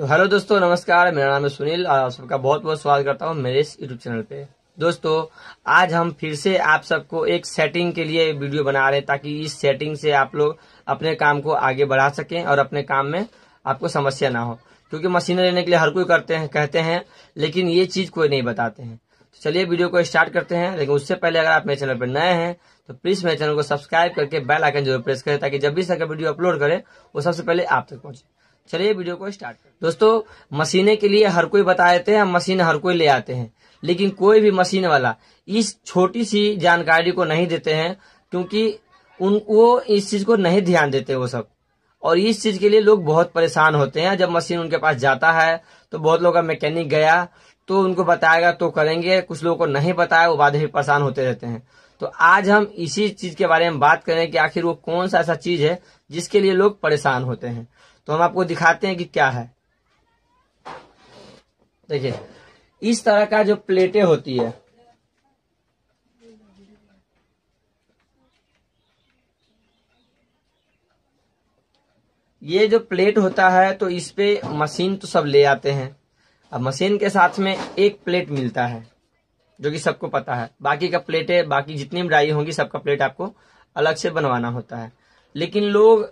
तो हेलो दोस्तों नमस्कार मेरा नाम है सुनील और आप सबका बहुत बहुत स्वागत करता हूँ मेरे इस यूट्यूब चैनल पे दोस्तों आज हम फिर से आप सबको एक सेटिंग के लिए वीडियो बना रहे हैं ताकि इस सेटिंग से आप लोग अपने काम को आगे बढ़ा सकें और अपने काम में आपको समस्या ना हो क्योंकि मशीनें लेने के लिए हर कोई करते हैं कहते हैं लेकिन ये चीज़ कोई नहीं बताते हैं तो चलिए वीडियो को स्टार्ट करते हैं लेकिन उससे पहले अगर आप मेरे चैनल पर नए हैं तो प्लीज़ मेरे चैनल को सब्सक्राइब करके बेल आइकन जरूर प्रेस करें ताकि जब भी सबका वीडियो अपलोड करें वो सबसे पहले आप तक पहुंचे चलिए वीडियो को स्टार्ट दोस्तों मशीने के लिए हर कोई बता देते हैं हम मशीन हर कोई ले आते हैं लेकिन कोई भी मशीन वाला इस छोटी सी जानकारी को नहीं देते हैं क्योंकि उन वो इस चीज को नहीं ध्यान देते वो सब और इस चीज के लिए लोग बहुत परेशान होते हैं जब मशीन उनके पास जाता है तो बहुत लोग का मैकेनिक गया तो उनको बताएगा तो करेंगे कुछ लोगों को नहीं बताया वो बाद में परेशान होते रहते हैं तो आज हम इसी चीज के बारे में बात करें कि आखिर वो कौन सा ऐसा चीज है जिसके लिए लोग परेशान होते हैं तो हम आपको दिखाते हैं कि क्या है देखिए इस तरह का जो प्लेटें होती है ये जो प्लेट होता है तो इस पे मशीन तो सब ले आते हैं अब मशीन के साथ में एक प्लेट मिलता है जो कि सबको पता है बाकी का प्लेटें बाकी जितनी भी डाई होंगी सबका प्लेट आपको अलग से बनवाना होता है लेकिन लोग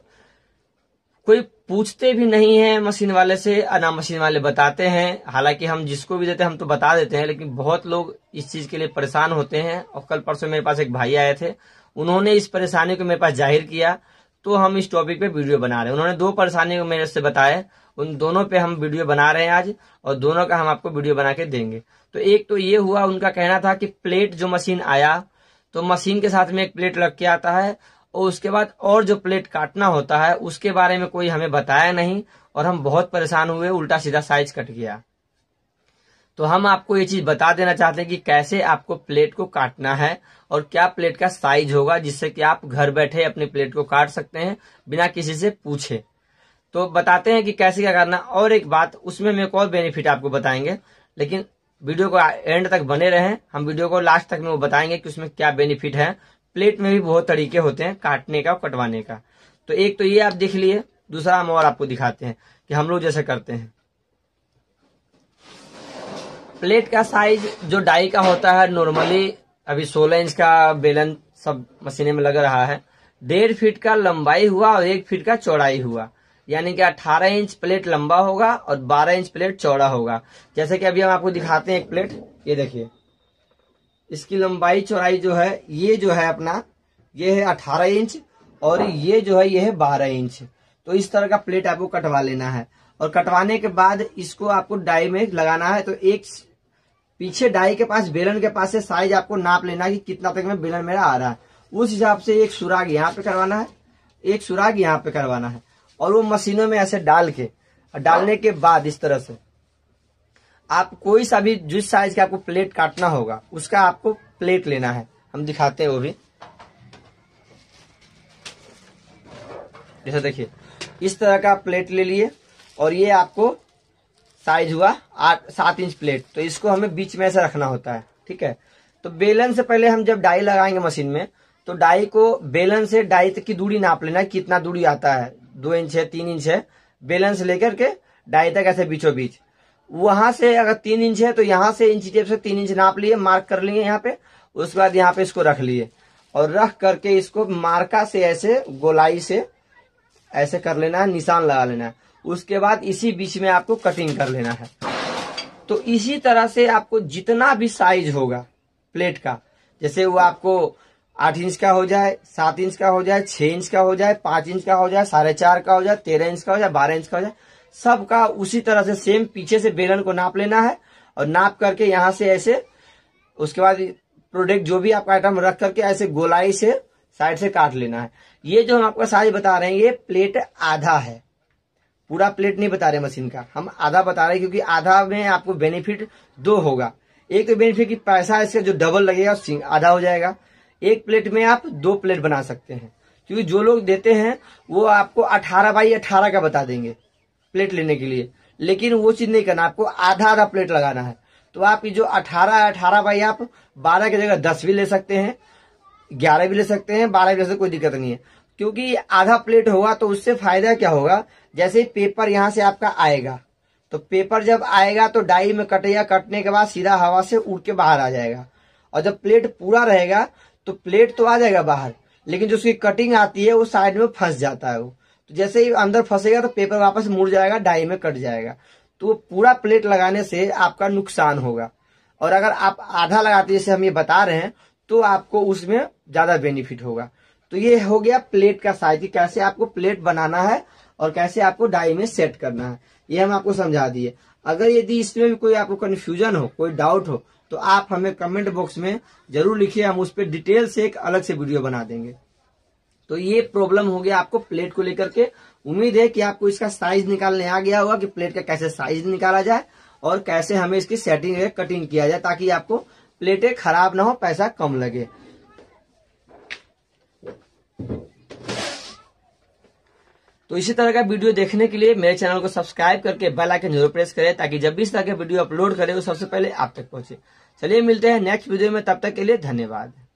कोई पूछते भी नहीं है मशीन वाले से ना मशीन वाले बताते हैं हालांकि हम जिसको भी देते हैं हम तो बता देते हैं लेकिन बहुत लोग इस चीज के लिए परेशान होते हैं और कल परसों मेरे पास एक भाई आए थे उन्होंने इस परेशानी को मेरे पास जाहिर किया तो हम इस टॉपिक पे वीडियो बना रहे हैं उन्होंने दो परेशानियों मेरे से बताए उन दोनों पे हम वीडियो बना रहे हैं आज और दोनों का हम आपको वीडियो बना के देंगे तो एक तो ये हुआ उनका कहना था कि प्लेट जो मशीन आया तो मशीन के साथ में एक प्लेट लग के आता है और उसके बाद और जो प्लेट काटना होता है उसके बारे में कोई हमें बताया नहीं और हम बहुत परेशान हुए उल्टा सीधा साइज कट गया तो हम आपको ये चीज बता देना चाहते हैं कि कैसे आपको प्लेट को काटना है और क्या प्लेट का साइज होगा जिससे कि आप घर बैठे अपनी प्लेट को काट सकते हैं बिना किसी से पूछे तो बताते हैं कि कैसे क्या करना और एक बात उसमें हम एक और बेनिफिट आपको बताएंगे लेकिन वीडियो को एंड तक बने रहें हम वीडियो को लास्ट तक में वो बताएंगे कि उसमें क्या बेनिफिट है प्लेट में भी बहुत तरीके होते हैं काटने का और कटवाने का तो एक तो ये आप देख लिए दूसरा हम और आपको दिखाते हैं कि हम लोग जैसे करते हैं प्लेट का साइज जो डाई का होता है नॉर्मली अभी 16 इंच का बेलन सब मशीने में लग रहा है डेढ़ फीट का लंबाई हुआ और एक फीट का चौड़ाई हुआ यानी कि 18 इंच प्लेट लंबा होगा और 12 इंच प्लेट चौड़ा होगा जैसे कि अभी हम आपको दिखाते हैं एक प्लेट ये देखिए इसकी लंबाई चौड़ाई जो है ये जो है अपना ये है अठारह इंच और ये जो है ये है बारह इंच तो इस तरह का प्लेट आपको कटवा लेना है और कटवाने के बाद इसको आपको डाई में लगाना है तो एक पीछे डाई के पास बेलन के पास से साइज आपको नाप लेना है कि कितना तक में बेलन मेरा आ रहा है उस हिसाब से एक सुराग यहाँ पे करवाना है एक सुराग यहाँ पे करवाना है और वो मशीनों में ऐसे डाल के डालने के बाद इस तरह से आप कोई सा भी जिस साइज का आपको प्लेट काटना होगा उसका आपको प्लेट लेना है हम दिखाते हैं वो भी जैसे देखिए इस तरह का प्लेट ले लिए और ये आपको साइज हुआ आठ सात इंच प्लेट तो इसको हमें बीच में ऐसा रखना होता है ठीक है तो बेलन से पहले हम जब डाई लगाएंगे मशीन में तो डाई को बेलन से डाई तक की दूरी नाप लेना है कितना दूरी आता है दो इंच है तीन इंच है बेलन से लेकर के डाई तक ऐसे बीचों बीच वहां से अगर तीन इंच है तो यहाँ से इंची टेप से तीन इंच नाप लिए मार्क कर लिए यहाँ पे उसके बाद यहाँ पे इसको रख लिए और रख करके इसको मार्का से ऐसे गोलाई से ऐसे कर लेना है निशान लगा लेना है उसके बाद इसी बीच में आपको कटिंग कर लेना है तो इसी तरह से आपको जितना भी साइज होगा प्लेट का जैसे वो आपको आठ इंच का हो जाए सात इंच का हो जाए छह इंच का हो जाए पांच इंच का हो जाए साढ़े चार का हो जाए तेरह इंच का हो जाए बारह इंच का हो जाए सबका उसी तरह से सेम पीछे से बेलन को नाप लेना है और नाप करके यहाँ से ऐसे उसके बाद प्रोडक्ट जो भी आपका आइटम रख करके ऐसे गोलाई से साइड से काट लेना है ये जो हम आपका साइज बता रहे हैं ये प्लेट आधा है पूरा प्लेट नहीं बता रहे मशीन का हम आधा बता रहे हैं क्योंकि आधा में आपको बेनिफिट दो होगा एक तो बेनिफिट की पैसा इसका जो डबल लगेगा आधा हो जाएगा एक प्लेट में आप दो प्लेट बना सकते हैं क्योंकि जो लोग देते हैं वो आपको अठारह बाई अठारह का बता देंगे प्लेट लेने के लिए लेकिन वो चीज नहीं करना आपको आधा आधा प्लेट लगाना है तो आप ये जो अठारह अठारह बाई आप बारह की जगह दस भी ले सकते हैं ग्यारह भी ले सकते हैं बारह भी ले सकते कोई दिक्कत नहीं है क्योंकि आधा प्लेट होगा तो उससे फायदा क्या होगा जैसे पेपर यहाँ से आपका आएगा तो पेपर जब आएगा तो डाई में या कटने के बाद सीधा हवा से उड़ के बाहर आ जाएगा और जब प्लेट पूरा रहेगा तो प्लेट तो आ जाएगा बाहर लेकिन जो उसकी कटिंग आती है वो साइड में फंस जाता है वो तो जैसे ही अंदर फंसेगा तो पेपर वापस मुड़ जाएगा डाई में कट जाएगा तो पूरा प्लेट लगाने से आपका नुकसान होगा और अगर आप आधा लगाते जैसे हम ये बता रहे हैं तो आपको उसमें ज्यादा बेनिफिट होगा तो ये हो गया प्लेट का साइज कैसे आपको प्लेट बनाना है और कैसे आपको डाई में सेट करना है ये हम आपको समझा दिए अगर यदि इसमें भी कोई आपको कन्फ्यूजन हो कोई डाउट हो तो आप हमें कमेंट बॉक्स में जरूर लिखिए हम उस पर डिटेल से एक अलग से वीडियो बना देंगे तो ये प्रॉब्लम हो गया आपको प्लेट को लेकर के उम्मीद है कि आपको इसका साइज निकालने आ गया होगा कि प्लेट का कैसे साइज निकाला जाए और कैसे हमें इसकी सेटिंग कटिंग किया जाए ताकि आपको प्लेटें खराब ना हो पैसा कम लगे तो इसी तरह का वीडियो देखने के लिए मेरे चैनल को सब्सक्राइब करके बेल आइकन जरूर प्रेस करें ताकि जब भी इस तरह के वीडियो अपलोड करें वो सबसे पहले आप तक पहुंचे चलिए मिलते हैं नेक्स्ट वीडियो में तब तक के लिए धन्यवाद